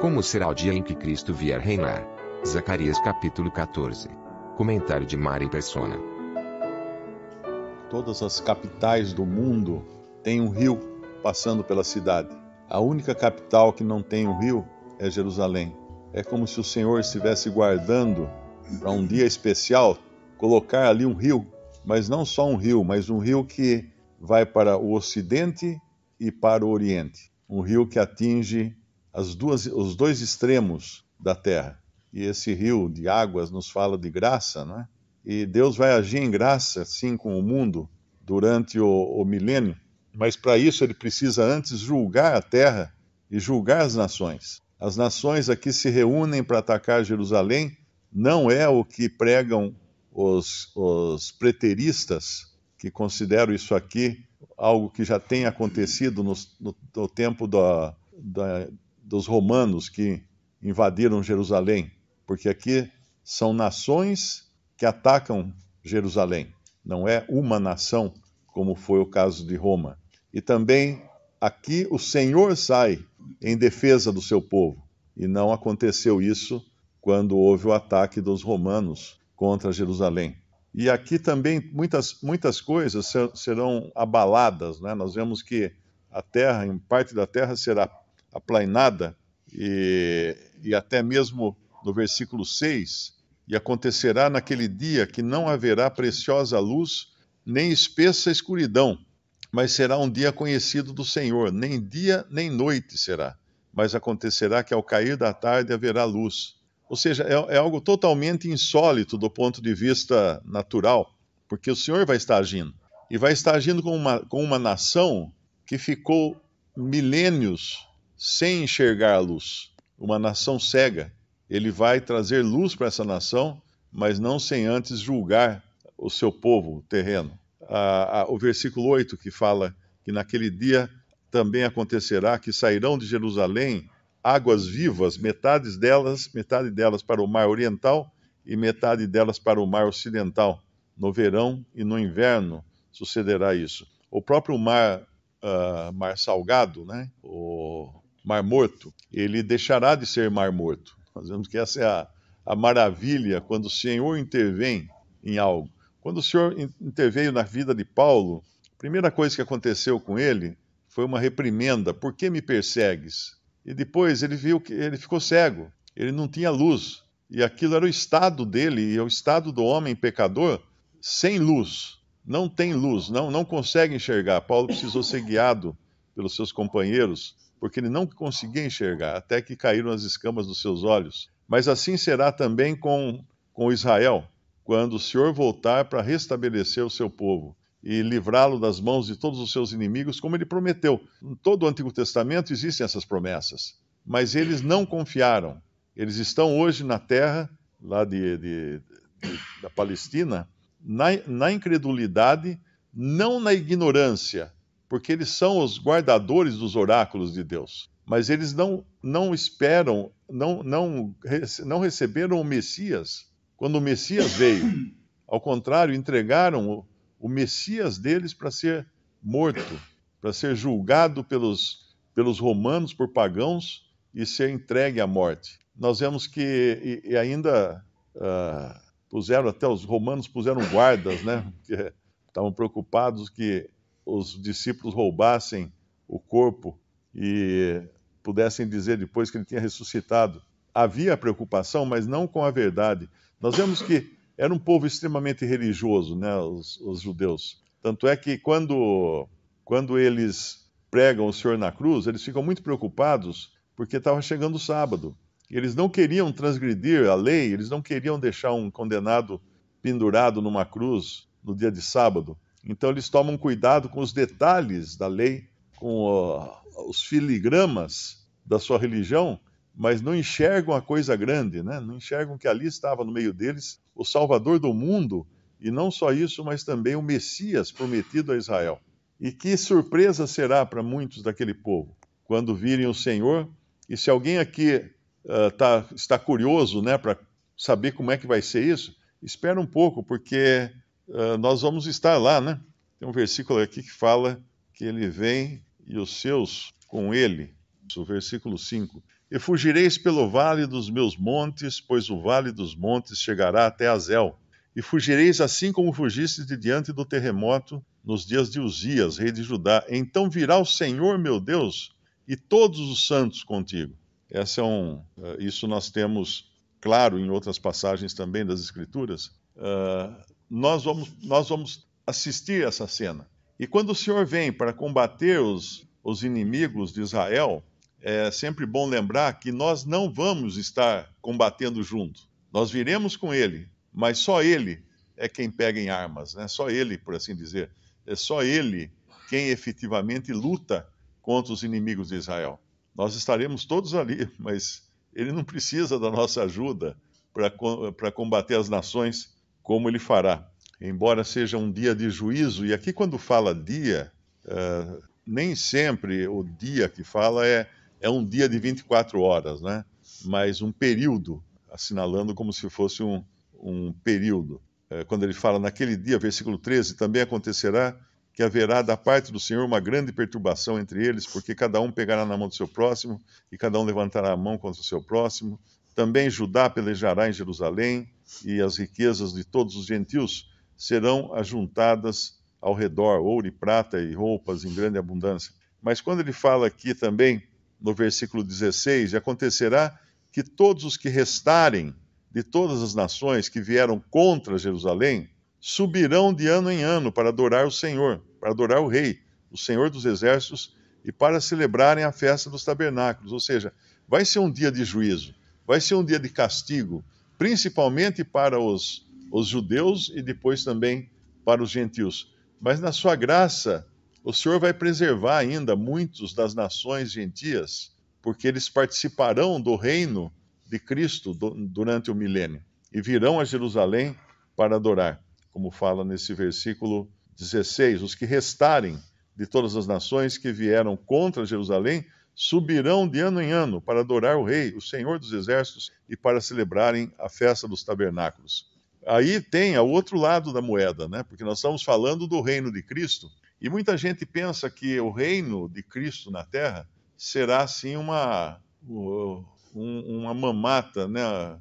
Como será o dia em que Cristo vier reinar? Zacarias capítulo 14. Comentário de Mari Persona. Todas as capitais do mundo têm um rio passando pela cidade. A única capital que não tem um rio é Jerusalém. É como se o Senhor estivesse guardando para um dia especial colocar ali um rio, mas não só um rio, mas um rio que vai para o ocidente e para o oriente. Um rio que atinge as duas, os dois extremos da terra. E esse rio de águas nos fala de graça, não é? E Deus vai agir em graça, sim, com o mundo durante o, o milênio, mas para isso ele precisa antes julgar a terra e julgar as nações. As nações aqui se reúnem para atacar Jerusalém, não é o que pregam os, os preteristas, que consideram isso aqui algo que já tem acontecido no, no, no tempo da, da dos romanos que invadiram Jerusalém, porque aqui são nações que atacam Jerusalém, não é uma nação, como foi o caso de Roma. E também aqui o Senhor sai em defesa do seu povo, e não aconteceu isso quando houve o ataque dos romanos contra Jerusalém. E aqui também muitas, muitas coisas serão abaladas, né? nós vemos que a terra, em parte da terra, será aplainada, e, e até mesmo no versículo 6, e acontecerá naquele dia que não haverá preciosa luz, nem espessa escuridão, mas será um dia conhecido do Senhor, nem dia nem noite será, mas acontecerá que ao cair da tarde haverá luz. Ou seja, é, é algo totalmente insólito do ponto de vista natural, porque o Senhor vai estar agindo. E vai estar agindo com uma, com uma nação que ficou milênios sem enxergar a luz. Uma nação cega, ele vai trazer luz para essa nação, mas não sem antes julgar o seu povo terreno. Ah, ah, o versículo 8 que fala que naquele dia também acontecerá que sairão de Jerusalém águas vivas, metades delas, metade delas para o mar oriental e metade delas para o mar ocidental. No verão e no inverno sucederá isso. O próprio mar, uh, mar salgado, né? o, mar morto, ele deixará de ser mar morto. Nós vemos que essa é a, a maravilha quando o Senhor intervém em algo. Quando o Senhor interveio na vida de Paulo, a primeira coisa que aconteceu com ele foi uma reprimenda: Por que me persegues? E depois ele viu que ele ficou cego, ele não tinha luz. E aquilo era o estado dele, e é o estado do homem pecador sem luz. Não tem luz, não, não consegue enxergar. Paulo precisou ser guiado pelos seus companheiros porque ele não conseguia enxergar, até que caíram as escamas dos seus olhos. Mas assim será também com, com Israel, quando o Senhor voltar para restabelecer o seu povo e livrá-lo das mãos de todos os seus inimigos, como ele prometeu. Em todo o Antigo Testamento existem essas promessas, mas eles não confiaram. Eles estão hoje na terra, lá de, de, de da Palestina, na, na incredulidade, não na ignorância, porque eles são os guardadores dos oráculos de Deus. Mas eles não, não esperam, não, não, não receberam o Messias quando o Messias veio. Ao contrário, entregaram o, o Messias deles para ser morto, para ser julgado pelos, pelos romanos, por pagãos, e ser entregue à morte. Nós vemos que e, e ainda uh, puseram, até os romanos puseram guardas, né? Porque estavam preocupados que os discípulos roubassem o corpo e pudessem dizer depois que ele tinha ressuscitado. Havia preocupação, mas não com a verdade. Nós vemos que era um povo extremamente religioso, né, os, os judeus. Tanto é que quando, quando eles pregam o Senhor na cruz, eles ficam muito preocupados porque estava chegando o sábado. Eles não queriam transgredir a lei, eles não queriam deixar um condenado pendurado numa cruz no dia de sábado. Então eles tomam cuidado com os detalhes da lei, com o, os filigramas da sua religião, mas não enxergam a coisa grande, né? não enxergam que ali estava no meio deles o Salvador do mundo, e não só isso, mas também o Messias prometido a Israel. E que surpresa será para muitos daquele povo quando virem o Senhor? E se alguém aqui uh, tá, está curioso né, para saber como é que vai ser isso, espera um pouco, porque ah, nós vamos estar lá, né? Tem um versículo aqui que fala que ele vem e os seus com ele. O versículo 5. E fugireis pelo vale dos meus montes, pois o vale dos montes chegará até Azel. E fugireis assim como fugiste de diante do terremoto nos dias de Uzias, rei de Judá. Então virá o Senhor meu Deus e todos os santos contigo. É um, ah, isso nós temos claro em outras passagens também das Escrituras. Uh, nós vamos, nós vamos assistir essa cena. E quando o Senhor vem para combater os, os inimigos de Israel, é sempre bom lembrar que nós não vamos estar combatendo junto. Nós viremos com ele, mas só ele é quem pega em armas, né? só ele, por assim dizer. É só ele quem efetivamente luta contra os inimigos de Israel. Nós estaremos todos ali, mas ele não precisa da nossa ajuda para combater as nações como ele fará embora seja um dia de juízo, e aqui quando fala dia, uh, nem sempre o dia que fala é, é um dia de 24 horas, né? mas um período, assinalando como se fosse um, um período. Uh, quando ele fala naquele dia, versículo 13, também acontecerá que haverá da parte do Senhor uma grande perturbação entre eles, porque cada um pegará na mão do seu próximo, e cada um levantará a mão contra o seu próximo. Também Judá pelejará em Jerusalém, e as riquezas de todos os gentios serão ajuntadas ao redor, ouro e prata e roupas em grande abundância. Mas quando ele fala aqui também, no versículo 16, acontecerá que todos os que restarem de todas as nações que vieram contra Jerusalém subirão de ano em ano para adorar o Senhor, para adorar o Rei, o Senhor dos Exércitos, e para celebrarem a festa dos tabernáculos. Ou seja, vai ser um dia de juízo, vai ser um dia de castigo, principalmente para os os judeus e depois também para os gentios. Mas na sua graça, o Senhor vai preservar ainda muitos das nações gentias, porque eles participarão do reino de Cristo durante o milênio e virão a Jerusalém para adorar, como fala nesse versículo 16: os que restarem de todas as nações que vieram contra Jerusalém subirão de ano em ano para adorar o Rei, o Senhor dos Exércitos, e para celebrarem a festa dos tabernáculos. Aí tem o outro lado da moeda, né? Porque nós estamos falando do reino de Cristo e muita gente pensa que o reino de Cristo na Terra será assim uma uma mamata, né? Ah,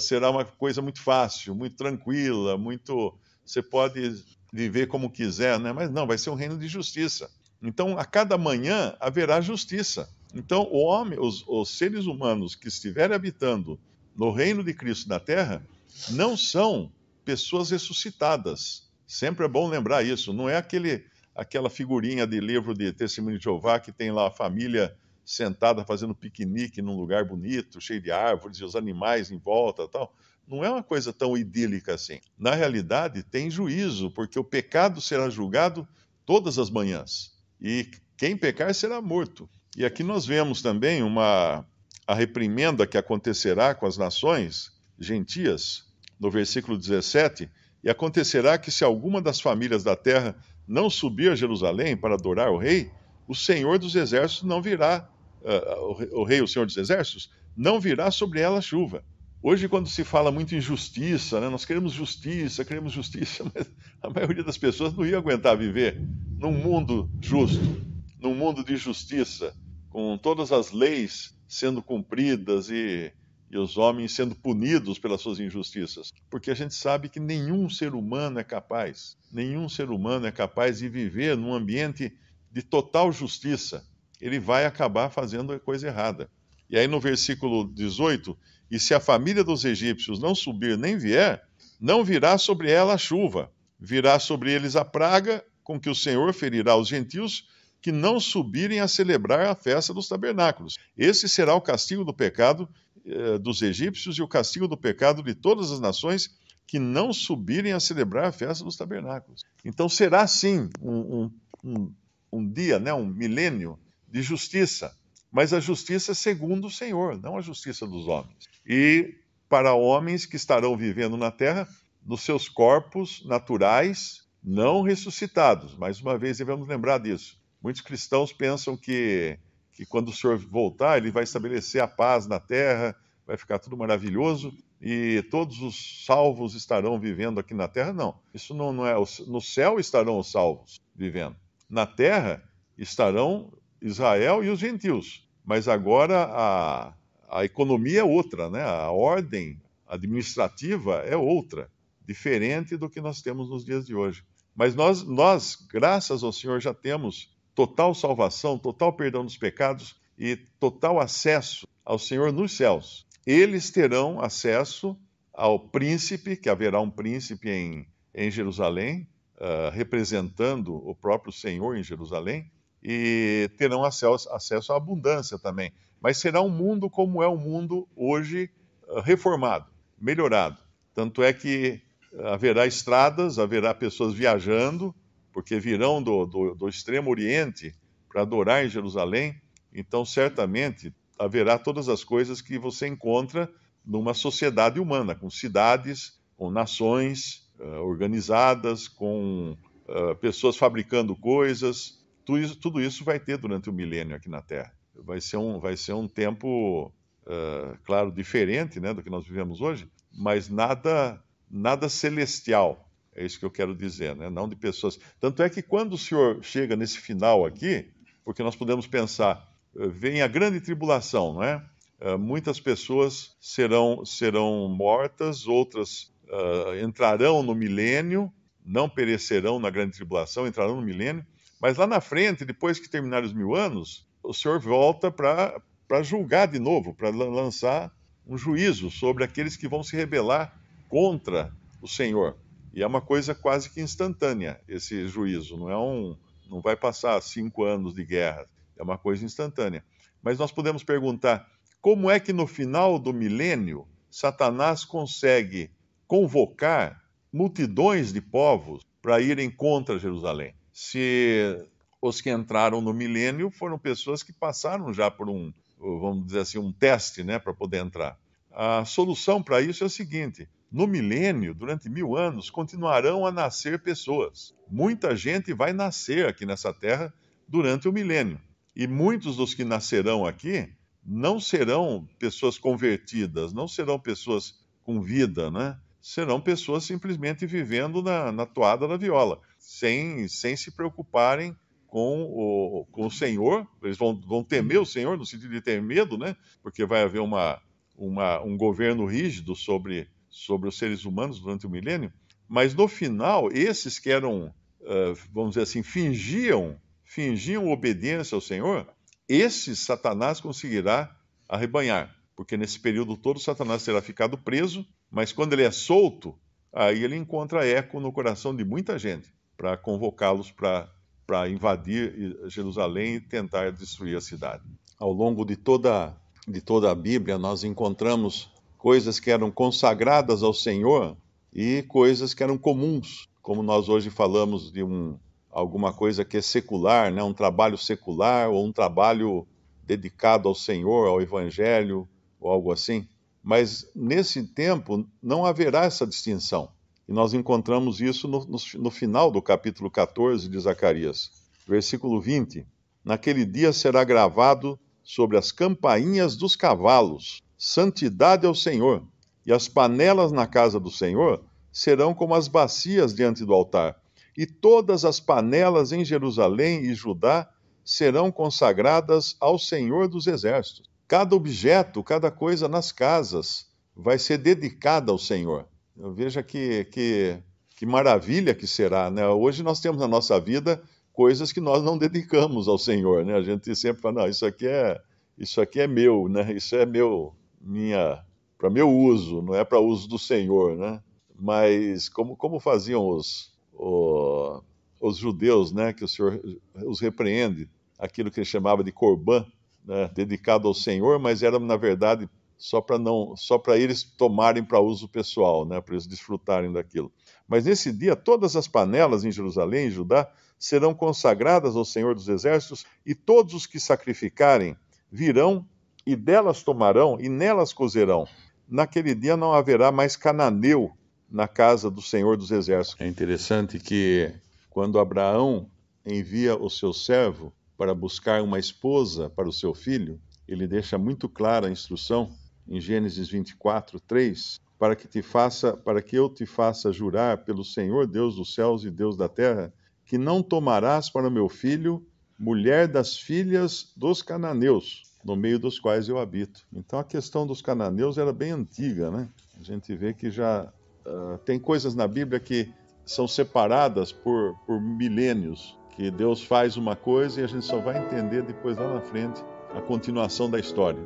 será uma coisa muito fácil, muito tranquila, muito você pode viver como quiser, né? Mas não, vai ser um reino de justiça. Então, a cada manhã haverá justiça. Então, homem, os, os seres humanos que estiverem habitando no reino de Cristo na Terra não são pessoas ressuscitadas. Sempre é bom lembrar isso. Não é aquele, aquela figurinha de livro de Testemunho de Jeová que tem lá a família sentada fazendo piquenique num lugar bonito, cheio de árvores e os animais em volta tal. Não é uma coisa tão idílica assim. Na realidade, tem juízo, porque o pecado será julgado todas as manhãs. E quem pecar será morto. E aqui nós vemos também uma a reprimenda que acontecerá com as nações gentias, no versículo 17: E acontecerá que se alguma das famílias da terra não subir a Jerusalém para adorar o rei, o Senhor dos Exércitos não virá, uh, o rei, o Senhor dos Exércitos, não virá sobre ela chuva. Hoje, quando se fala muito em justiça, né, nós queremos justiça, queremos justiça, mas a maioria das pessoas não ia aguentar viver num mundo justo, num mundo de justiça, com todas as leis sendo cumpridas e e os homens sendo punidos pelas suas injustiças, porque a gente sabe que nenhum ser humano é capaz, nenhum ser humano é capaz de viver num ambiente de total justiça. Ele vai acabar fazendo a coisa errada. E aí no versículo 18, e se a família dos egípcios não subir nem vier, não virá sobre ela a chuva, virá sobre eles a praga com que o Senhor ferirá os gentios que não subirem a celebrar a festa dos tabernáculos. Esse será o castigo do pecado eh, dos egípcios e o castigo do pecado de todas as nações que não subirem a celebrar a festa dos tabernáculos. Então será sim um, um, um dia, né, um milênio de justiça, mas a justiça segundo o Senhor, não a justiça dos homens. E para homens que estarão vivendo na terra nos seus corpos naturais, não ressuscitados. Mais uma vez devemos lembrar disso. Muitos cristãos pensam que que quando o Senhor voltar, ele vai estabelecer a paz na terra, vai ficar tudo maravilhoso e todos os salvos estarão vivendo aqui na terra? Não. Isso não, não é. No céu estarão os salvos vivendo. Na terra estarão Israel e os gentios. Mas agora a, a economia é outra, né? a ordem administrativa é outra, diferente do que nós temos nos dias de hoje. Mas nós, nós graças ao Senhor, já temos total salvação, total perdão dos pecados e total acesso ao Senhor nos céus. Eles terão acesso ao príncipe, que haverá um príncipe em, em Jerusalém, uh, representando o próprio Senhor em Jerusalém, e terão acesso, acesso à abundância também. Mas será um mundo como é o mundo hoje, uh, reformado, melhorado. Tanto é que haverá estradas, haverá pessoas viajando, porque virão do, do, do extremo oriente para adorar em Jerusalém, então certamente haverá todas as coisas que você encontra numa sociedade humana, com cidades, com nações uh, organizadas, com uh, pessoas fabricando coisas. Tudo isso, tudo isso, vai ter durante o milênio aqui na Terra. Vai ser um, vai ser um tempo, uh, claro, diferente né, do que nós vivemos hoje, mas nada, nada celestial. É isso que eu quero dizer, né? não de pessoas. Tanto é que quando o Senhor chega nesse final aqui, porque nós podemos pensar, eh, vem a grande tribulação, não é? Eh, muitas pessoas serão, serão mortas, outras uh, entrarão no milênio, não perecerão na grande tribulação, entrarão no milênio. Mas lá na frente, depois que terminarem os mil anos, o Senhor volta para julgar de novo, para lançar um juízo sobre aqueles que vão se rebelar contra o Senhor. E é uma coisa quase que instantânea esse juízo, não é um, não vai passar cinco anos de guerra, é uma coisa instantânea. Mas nós podemos perguntar como é que no final do milênio Satanás consegue convocar multidões de povos para irem contra Jerusalém? Se os que entraram no milênio foram pessoas que passaram já por um, vamos dizer assim, um teste, né, para poder entrar. A solução para isso é a seguinte: no milênio, durante mil anos, continuarão a nascer pessoas. Muita gente vai nascer aqui nessa terra durante o milênio. E muitos dos que nascerão aqui não serão pessoas convertidas, não serão pessoas com vida, né? Serão pessoas simplesmente vivendo na, na toada da viola, sem, sem se preocuparem com o, com o Senhor. Eles vão, vão temer o Senhor, no sentido de ter medo, né? Porque vai haver uma, uma, um governo rígido sobre sobre os seres humanos durante o milênio, mas no final, esses que eram, eh, vamos dizer assim, fingiam, fingiam obediência ao Senhor, esses Satanás conseguirá arrebanhar, porque nesse período todo Satanás terá ficado preso, mas quando ele é solto, aí ele encontra eco no coração de muita gente para convocá-los para invadir eh, Jerusalém e tentar destruir a cidade. Ao longo de toda, de toda a Bíblia, nós encontramos coisas que eram consagradas ao Senhor e coisas que eram comuns, como nós hoje falamos de um, alguma coisa que é secular, né? um trabalho secular ou um trabalho dedicado ao Senhor, ao Evangelho ou algo assim. Mas nesse tempo não haverá essa distinção. E nós encontramos isso no, no, no final do capítulo 14 de Zacarias, versículo 20. Naquele dia será gravado sobre as campainhas dos cavalos Santidade ao Senhor, e as panelas na casa do Senhor serão como as bacias diante do altar, e todas as panelas em Jerusalém e Judá serão consagradas ao Senhor dos Exércitos. Cada objeto, cada coisa nas casas vai ser dedicada ao Senhor. Veja que, que, que maravilha que será, né? Hoje nós temos na nossa vida coisas que nós não dedicamos ao Senhor, né? A gente sempre fala, não, isso aqui é, isso aqui é meu, né? Isso é meu, minha para meu uso, não é para uso do Senhor, né? Mas como, como faziam os, os, os judeus, né, que o Senhor os repreende, aquilo que ele chamava de corban, né, dedicado ao Senhor, mas era na verdade só para não, só para eles tomarem para uso pessoal, né, para eles desfrutarem daquilo. Mas nesse dia todas as panelas em Jerusalém e Judá serão consagradas ao Senhor dos Exércitos e todos os que sacrificarem virão e delas tomarão, e nelas cozerão. Naquele dia não haverá mais cananeu na casa do Senhor dos Exércitos. É interessante que quando Abraão envia o seu servo para buscar uma esposa para o seu filho, ele deixa muito clara a instrução em Gênesis 24, 3, para que te faça, para que eu te faça jurar pelo Senhor Deus dos céus e Deus da terra, que não tomarás para meu filho mulher das filhas dos cananeus, no meio dos quais eu habito. Então a questão dos cananeus era bem antiga, né? A gente vê que já uh, tem coisas na Bíblia que são separadas por, por milênios, que Deus faz uma coisa e a gente só vai entender depois lá na frente a continuação da história.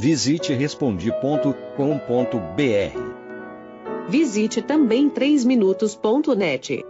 Visite respondi.com.br. Visite também 3minutos.net.